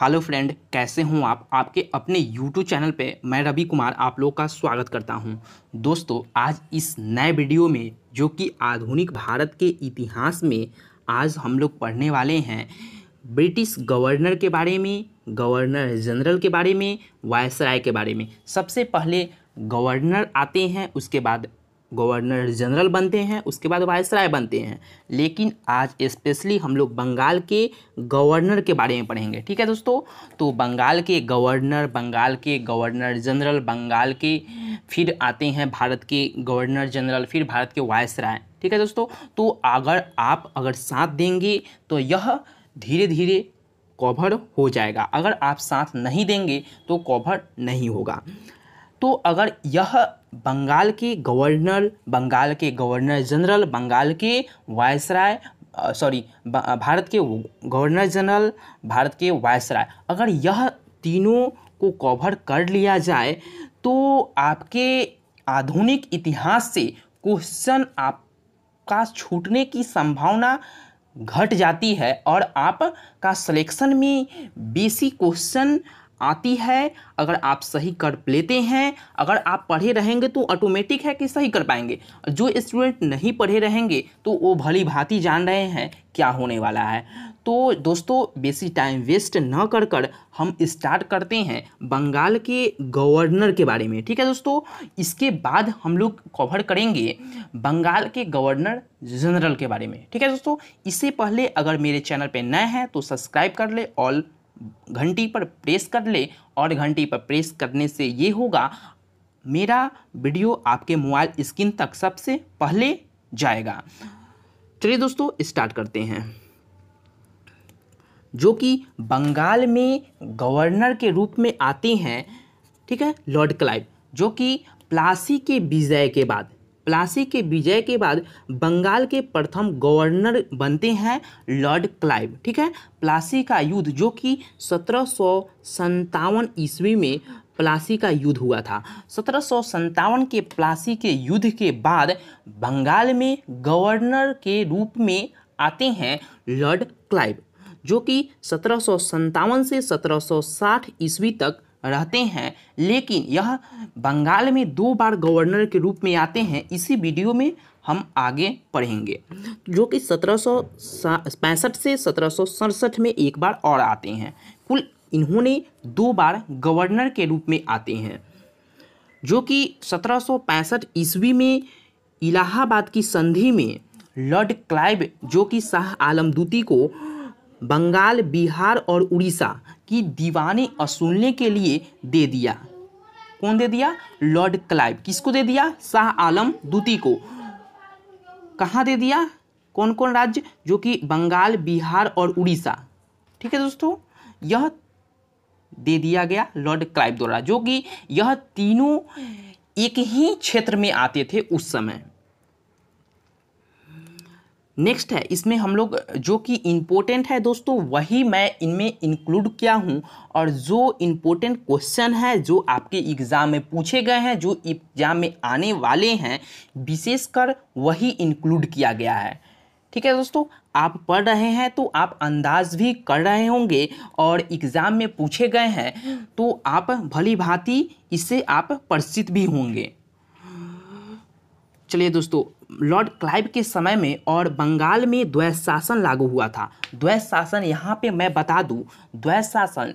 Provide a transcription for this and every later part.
hello friend कैसे हूँ आप आपके अपने यूट्यूब चैनल पे मैं रवि कुमार आप लोग का स्वागत करता हूँ दोस्तों आज इस नए वीडियो में जो कि आधुनिक भारत के इतिहास में आज हम लोग पढ़ने वाले हैं ब्रिटिश गवर्नर के बारे में गवर्नर जनरल के बारे में वायसराय के बारे में सबसे पहले गवर्नर आते हैं उसके बाद गवर्नर जनरल बनते हैं उसके बाद वायसराय बनते हैं लेकिन आज स्पेशली हम लोग बंगाल के गवर्नर के बारे में पढ़ेंगे ठीक है दोस्तों तो बंगाल के गवर्नर बंगाल के गवर्नर जनरल बंगाल के फिर आते हैं भारत के गवर्नर जनरल फिर भारत के वायसराय ठीक है दोस्तों तो अगर आप अगर साथ देंगे तो यह धीरे धीरे कवर हो जाएगा अगर आप साथ नहीं देंगे तो कवर नहीं होगा तो अगर यह बंगाल के गवर्नर बंगाल के गवर्नर जनरल बंगाल के वायसराय सॉरी भारत के गवर्नर जनरल भारत के वायसराय अगर यह तीनों को कवर कर लिया जाए तो आपके आधुनिक इतिहास से क्वेश्चन आपका छूटने की संभावना घट जाती है और आपका सिलेक्शन में बेसी क्वेश्चन आती है अगर आप सही कर लेते हैं अगर आप पढ़े रहेंगे तो ऑटोमेटिक है कि सही कर पाएंगे जो स्टूडेंट नहीं पढ़े रहेंगे तो वो भली भांति जान रहे हैं क्या होने वाला है तो दोस्तों बेसी टाइम वेस्ट न कर कर हम स्टार्ट करते हैं बंगाल के गवर्नर के बारे में ठीक है दोस्तों इसके बाद हम लोग कवर करेंगे बंगाल के गवर्नर जनरल के बारे में ठीक है दोस्तों इससे पहले अगर मेरे चैनल पर नए हैं तो सब्सक्राइब कर ले ऑल घंटी पर प्रेस कर ले और घंटी पर प्रेस करने से ये होगा मेरा वीडियो आपके मोबाइल स्क्रीन तक सबसे पहले जाएगा चलिए दोस्तों स्टार्ट करते हैं जो कि बंगाल में गवर्नर के रूप में आते हैं ठीक है लॉर्ड क्लाइव जो कि प्लासी के विजय के बाद प्लासी के विजय के बाद बंगाल के प्रथम गवर्नर बनते हैं लॉर्ड क्लाइव ठीक है प्लासी का युद्ध जो कि सत्रह सौ ईस्वी में प्लासी का युद्ध हुआ था सत्रह के प्लासी के युद्ध के बाद बंगाल में गवर्नर के रूप में आते हैं लॉर्ड क्लाइव जो कि सत्रह से 1760 ईस्वी तक रहते हैं लेकिन यह बंगाल में दो बार गवर्नर के रूप में आते हैं इसी वीडियो में हम आगे पढ़ेंगे जो कि सत्रह से सत्रह में एक बार और आते हैं कुल इन्होंने दो बार गवर्नर के रूप में आते हैं जो कि सत्रह ईस्वी में इलाहाबाद की संधि में लॉर्ड क्लाइव जो कि शाह आलम को बंगाल बिहार और उड़ीसा की दीवाने असूलने के लिए दे दिया कौन दे दिया लॉर्ड क्लाइव किसको दे दिया शाह आलम द्वितीय को कहाँ दे दिया कौन कौन राज्य जो कि बंगाल बिहार और उड़ीसा ठीक है दोस्तों यह दे दिया गया लॉर्ड क्लाइव द्वारा जो कि यह तीनों एक ही क्षेत्र में आते थे उस समय नेक्स्ट है इसमें हम लोग जो कि इम्पोर्टेंट है दोस्तों वही मैं इनमें इंक्लूड किया हूँ और जो इम्पोर्टेंट क्वेश्चन है जो आपके एग्ज़ाम में पूछे गए हैं जो एग्ज़ाम में आने वाले हैं विशेषकर वही इंक्लूड किया गया है ठीक है दोस्तों आप पढ़ रहे हैं तो आप अंदाज भी कर रहे होंगे और एग्ज़ाम में पूछे गए हैं तो आप भली भांति इससे आप परिचित भी होंगे चलिए दोस्तों लॉर्ड क्लाइव के समय में और बंगाल में द्वैत शासन लागू हुआ था द्वैत शासन यहाँ पे मैं बता दूँ द्वैत शासन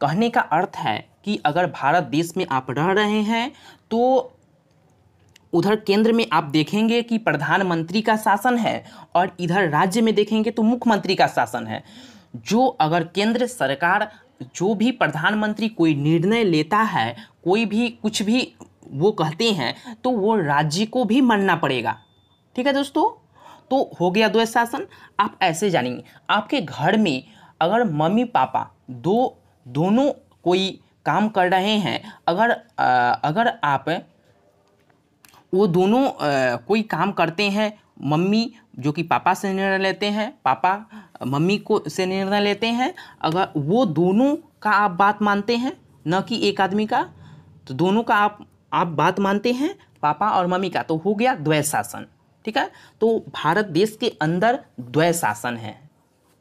कहने का अर्थ है कि अगर भारत देश में आप रह रहे हैं तो उधर केंद्र में आप देखेंगे कि प्रधानमंत्री का शासन है और इधर राज्य में देखेंगे तो मुख्यमंत्री का शासन है जो अगर केंद्र सरकार जो भी प्रधानमंत्री कोई निर्णय लेता है कोई भी कुछ भी वो कहते हैं तो वो राज्य को भी मानना पड़ेगा ठीक है दोस्तों तो हो गया द्वैत शासन आप ऐसे जानेंगे आपके घर में अगर मम्मी पापा दो दोनों कोई काम कर रहे हैं अगर आ, अगर आप वो दोनों आ, कोई काम करते हैं मम्मी जो कि पापा से निर्णय लेते हैं पापा मम्मी को से निर्णय लेते हैं अगर वो दोनों का आप बात मानते हैं न कि एक आदमी का तो दोनों का आप आप बात मानते हैं पापा और मम्मी का तो हो गया द्वै शासन ठीक है तो भारत देश के अंदर द्वै शासन है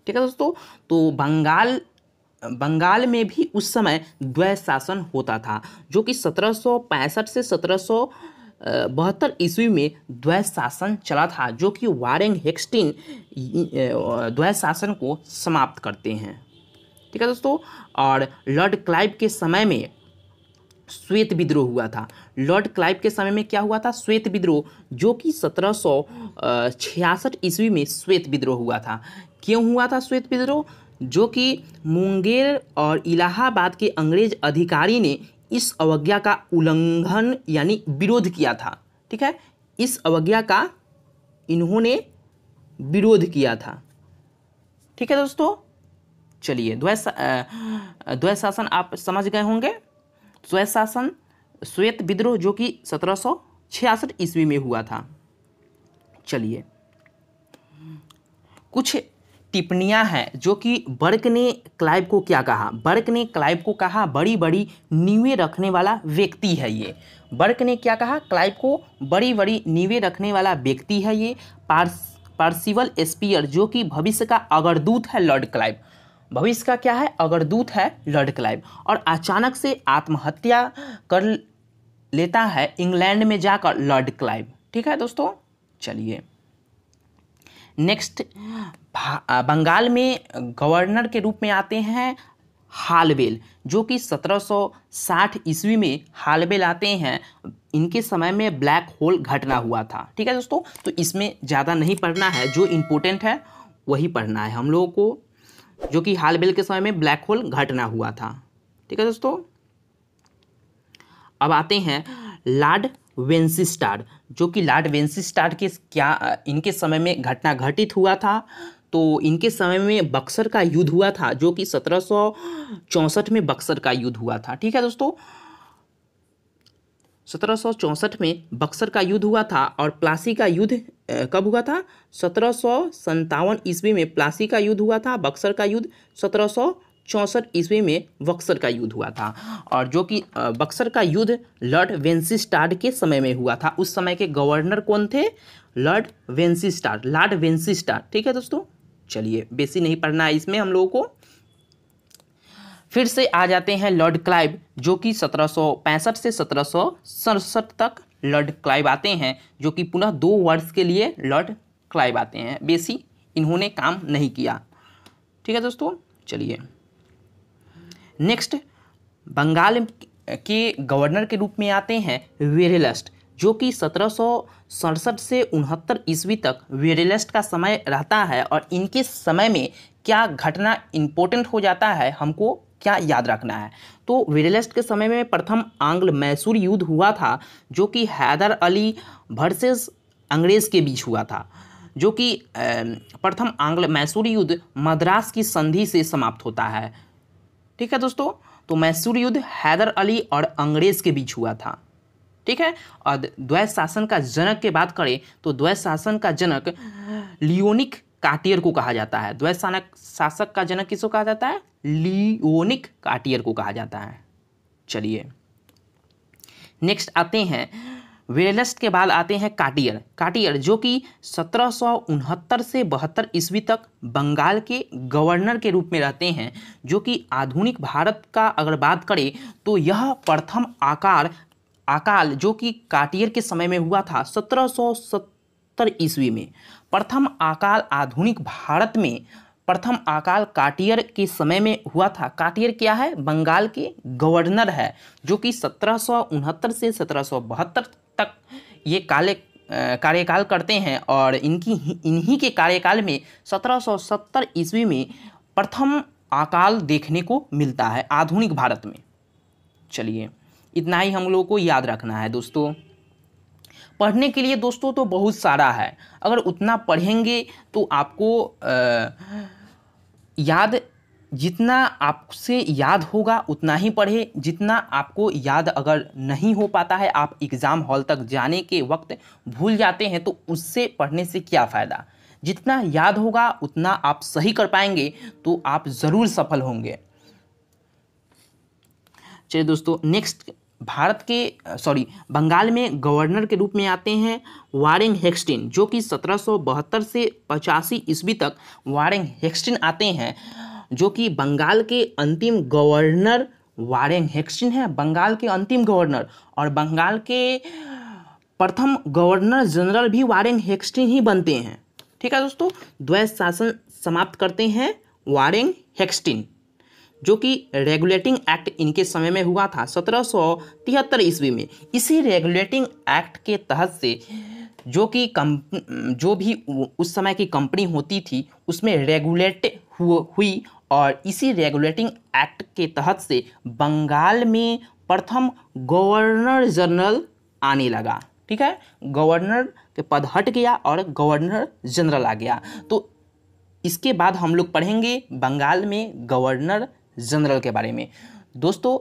ठीक है दोस्तों तो बंगाल बंगाल में भी उस समय द्वै शासन होता था जो कि सत्रह से सत्रह बहत्तर ईस्वी में द्वै शासन चला था जो कि वारेंग हेक्सटीन द्वै शासन को समाप्त करते हैं ठीक है दोस्तों और लॉर्ड क्लाइव के समय में श्वेत विद्रोह हुआ था लॉर्ड क्लाइव के समय में क्या हुआ था श्वेत विद्रोह जो कि सत्रह सौ छियासठ ईस्वी में श्वेत विद्रोह हुआ था क्यों हुआ था श्वेत विद्रोह जो कि मुंगेर और इलाहाबाद के अंग्रेज अधिकारी ने इस अवज्ञा का उल्लंघन यानी विरोध किया था ठीक है इस अवज्ञा का इन्होंने विरोध किया था ठीक है दोस्तों चलिए द्वैस द्वैत शासन आप समझ गए होंगे स्वशासन शासन श्वेत विद्रोह जो कि सत्रह सौ छियासठ ईस्वी में हुआ था चलिए कुछ टिप्पणियां हैं जो कि बर्क ने क्लाइव को क्या कहा बर्क ने क्लाइव को कहा बड़ी बड़ी नीवे रखने वाला व्यक्ति है ये बर्क ने क्या कहा क्लाइव को बड़ी बड़ी नीवे रखने वाला व्यक्ति है ये पार्स पार्सिवल स्पियर जो कि भविष्य का अगरदूत है लॉर्ड क्लाइव भविष्य का क्या है अगरदूत है लॉर्ड क्लाइव और अचानक से आत्महत्या कर लेता है इंग्लैंड में जाकर लॉर्ड क्लाइव ठीक है दोस्तों चलिए नेक्स्ट बंगाल में गवर्नर के रूप में आते हैं हालवेल जो कि 1760 ईस्वी में हालवेल आते हैं इनके समय में ब्लैक होल घटना हुआ था ठीक है दोस्तों तो इसमें ज़्यादा नहीं पढ़ना है जो इम्पोर्टेंट है वही पढ़ना है हम लोगों को जो कि हाल बिल के समय में ब्लैक होल घटना हुआ था ठीक है दोस्तों अब आते हैं लार्ड वेंसी स्टार जो कि लार्ड वेंसी स्टार के क्या इनके समय में घटना घटित हुआ था तो इनके समय में बक्सर का युद्ध हुआ था जो कि सत्रह में बक्सर का युद्ध हुआ था ठीक है दोस्तों सत्रह में बक्सर का युद्ध हुआ था और प्लासी का युद्ध कब हुआ था सत्रह ईस्वी में प्लासी का युद्ध हुआ था बक्सर का युद्ध सत्रह चौंसठ ईस्वी में बक्सर का युद्ध हुआ था और जो कि बक्सर का युद्ध लॉर्ड वेंसिस्टार्ड के समय में हुआ था उस समय के गवर्नर कौन थे लॉर्ड वेंसीस्टार्ड लॉर्ड वेंसीस्टार्ड ठीक है दोस्तों चलिए बेसी नहीं पढ़ना है इसमें हम लोगों को फिर से आ जाते हैं लॉर्ड क्लाइव जो कि सत्रह से सत्रह तक लॉर्ड क्लाइव आते हैं जो कि पुनः दो वर्ष के लिए लॉर्ड क्लाइव आते हैं बेसी इन्होंने काम नहीं किया ठीक है दोस्तों चलिए नेक्स्ट बंगाल के गवर्नर के रूप में आते हैं वेरेलस्ट जो कि सत्रह से उनहत्तर ईस्वी तक वेरेलस्ट का समय रहता है और इनके समय में क्या घटना इम्पोर्टेंट हो जाता है हमको क्या याद रखना है तो विरलिस्ट के समय में प्रथम आंग्ल मैसूर युद्ध हुआ था जो कि हैदर अली वर्सेस अंग्रेज़ के बीच हुआ था जो कि प्रथम आंग्ल मैसूर युद्ध मद्रास की संधि से समाप्त होता है ठीक है दोस्तों तो मैसूर युद्ध हैदर अली और अंग्रेज़ के बीच हुआ था ठीक है और द्वैत शासन का जनक के बात करें तो द्वैत शासन का जनक लियोनिक काटियर को कहा जाता है द्वैत शासक का जनक किसको कहा जाता है लियोनिक काटियर को कहा जाता है चलिए नेक्स्ट आते हैं वेलेस्ट के बाद आते हैं काटियर काटियर जो कि सत्रह से बहत्तर ईस्वी तक बंगाल के गवर्नर के रूप में रहते हैं जो कि आधुनिक भारत का अगर बात करें तो यह प्रथम आकार अकाल जो कि काटियर के समय में हुआ था सत्रह सत्तर ईस्वी में प्रथम अकाल आधुनिक भारत में प्रथम अकाल काटियर के समय में हुआ था काटियर क्या है बंगाल के गवर्नर है जो कि सत्रह से सत्रह तक ये काले कार्यकाल करते हैं और इनकी इन्हीं के कार्यकाल में 1770 ईस्वी में प्रथम अकाल देखने को मिलता है आधुनिक भारत में चलिए इतना ही हम लोगों को याद रखना है दोस्तों पढ़ने के लिए दोस्तों तो बहुत सारा है अगर उतना पढ़ेंगे तो आपको आ, याद जितना आपसे याद होगा उतना ही पढ़े जितना आपको याद अगर नहीं हो पाता है आप एग्ज़ाम हॉल तक जाने के वक्त भूल जाते हैं तो उससे पढ़ने से क्या फ़ायदा जितना याद होगा उतना आप सही कर पाएंगे तो आप ज़रूर सफल होंगे चलिए दोस्तों नेक्स्ट भारत के सॉरी बंगाल में गवर्नर के रूप में आते हैं वारेंग हेक्सटिन जो कि सत्रह से पचासी ईस्वी तक वारेंग हेक्सटिन आते हैं जो कि बंगाल के अंतिम गवर्नर वारेंग हेक्सटिन है बंगाल के अंतिम गवर्नर और बंगाल के प्रथम गवर्नर जनरल भी वारेंग हेक्सटिन ही बनते हैं ठीक है दोस्तों द्वैत शासन समाप्त करते हैं वारेंग हेक्सटिन जो कि रेगुलेटिंग एक्ट इनके समय में हुआ था सत्रह सौ तिहत्तर ईस्वी में इसी रेगुलेटिंग एक्ट के तहत से जो कि कम जो भी उस समय की कंपनी होती थी उसमें रेगुलेट हुई और इसी रेगुलेटिंग एक्ट के तहत से बंगाल में प्रथम गवर्नर जनरल आने लगा ठीक है गवर्नर के पद हट गया और गवर्नर जनरल आ गया तो इसके बाद हम लोग पढ़ेंगे बंगाल में गवर्नर जनरल के बारे में दोस्तों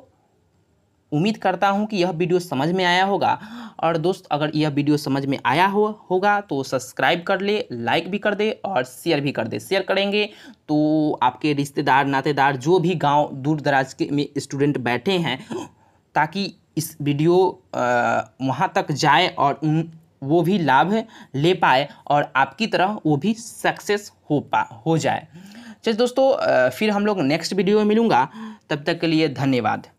उम्मीद करता हूँ कि यह वीडियो समझ में आया होगा और दोस्त अगर यह वीडियो समझ में आया हो होगा तो सब्सक्राइब कर ले लाइक भी कर दे और शेयर भी कर दे शेयर करेंगे तो आपके रिश्तेदार नातेदार जो भी गांव दूर दराज के में स्टूडेंट बैठे हैं ताकि इस वीडियो वहाँ तक जाए और उन वो भी लाभ ले पाए और आपकी तरह वो भी सक्सेस हो पा हो जाए चलिए दोस्तों फिर हम लोग नेक्स्ट वीडियो में मिलूँगा तब तक के लिए धन्यवाद